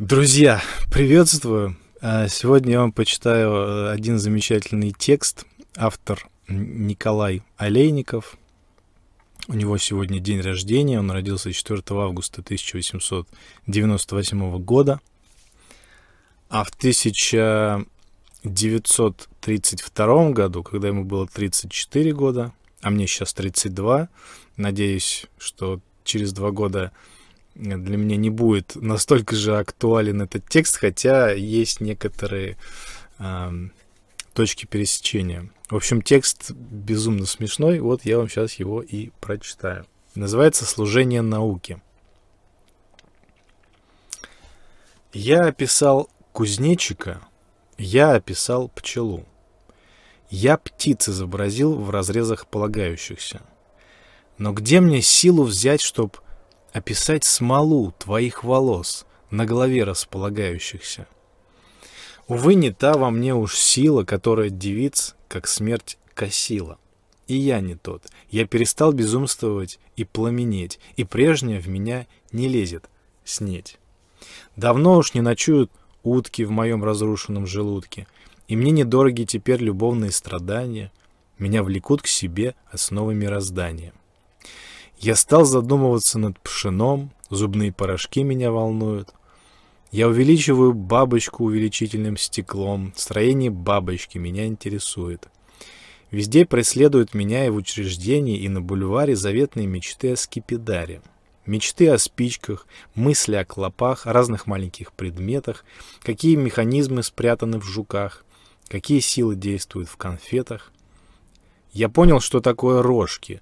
Друзья, приветствую! А, сегодня я вам почитаю э, один замечательный текст. Автор Николай Олейников. У него сегодня день рождения. Он родился 4 августа 1898 года. А в 1932 году, когда ему было 34 года, а мне сейчас 32, надеюсь, что через два года для меня не будет настолько же актуален этот текст, хотя есть некоторые э, точки пересечения. В общем, текст безумно смешной, вот я вам сейчас его и прочитаю. Называется «Служение науки. Я описал кузнечика, я описал пчелу. Я птиц изобразил в разрезах полагающихся. Но где мне силу взять, чтобы описать смолу твоих волос, на голове располагающихся. Увы, не та во мне уж сила, которая девиц, как смерть, косила. И я не тот. Я перестал безумствовать и пламенеть, и прежнее в меня не лезет снеть. Давно уж не ночуют утки в моем разрушенном желудке, и мне недороги теперь любовные страдания, меня влекут к себе основы мироздания. Я стал задумываться над пшеном, зубные порошки меня волнуют. Я увеличиваю бабочку увеличительным стеклом, строение бабочки меня интересует. Везде преследуют меня и в учреждении, и на бульваре заветные мечты о скипидаре. Мечты о спичках, мысли о клопах, о разных маленьких предметах, какие механизмы спрятаны в жуках, какие силы действуют в конфетах. Я понял, что такое рожки,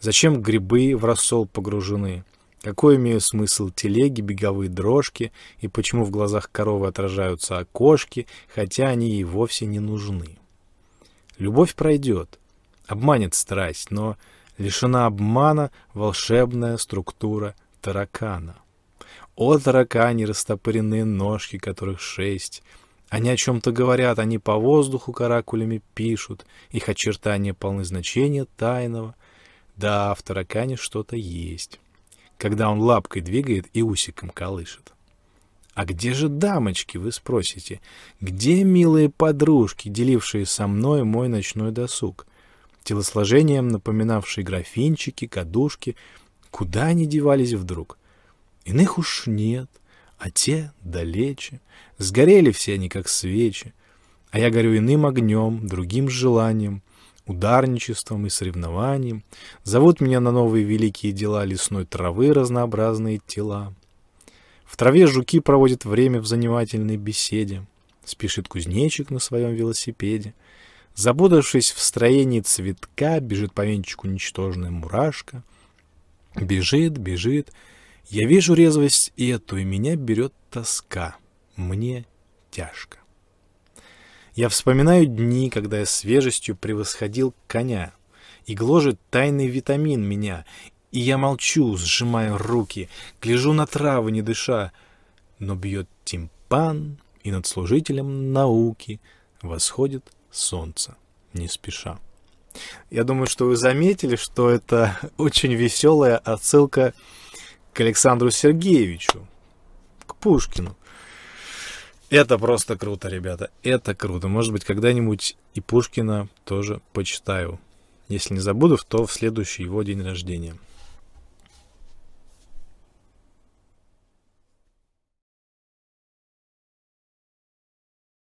Зачем грибы в рассол погружены? Какой имеют смысл телеги, беговые дрожки и почему в глазах коровы отражаются окошки, хотя они и вовсе не нужны? Любовь пройдет, обманет страсть, но лишена обмана волшебная структура таракана. О, таракане, растопыренные ножки, которых шесть. Они о чем-то говорят, они по воздуху каракулями пишут, их очертания полны значения тайного — да, в таракане что-то есть. Когда он лапкой двигает и усиком колышет. А где же дамочки, вы спросите? Где милые подружки, делившие со мной мой ночной досуг? Телосложением напоминавшие графинчики, кадушки. Куда они девались вдруг? Иных уж нет, а те далече. Сгорели все они, как свечи. А я горю иным огнем, другим желанием, ударничеством и соревнованием. Зовут меня на новые великие дела лесной травы разнообразные тела. В траве жуки проводят время в занимательной беседе. Спешит кузнечик на своем велосипеде. Забудавшись в строении цветка, бежит по венчику ничтожная мурашка. Бежит, бежит. Я вижу резвость эту, и меня берет тоска. Мне тяжко. Я вспоминаю дни, когда я свежестью превосходил коня. И гложет тайный витамин меня, и я молчу, сжимая руки, гляжу на травы, не дыша. Но бьет тимпан, и над служителем науки восходит солнце, не спеша. Я думаю, что вы заметили, что это очень веселая отсылка к Александру Сергеевичу, к Пушкину. Это просто круто, ребята. Это круто. Может быть, когда-нибудь и Пушкина тоже почитаю. Если не забуду, то в следующий его день рождения.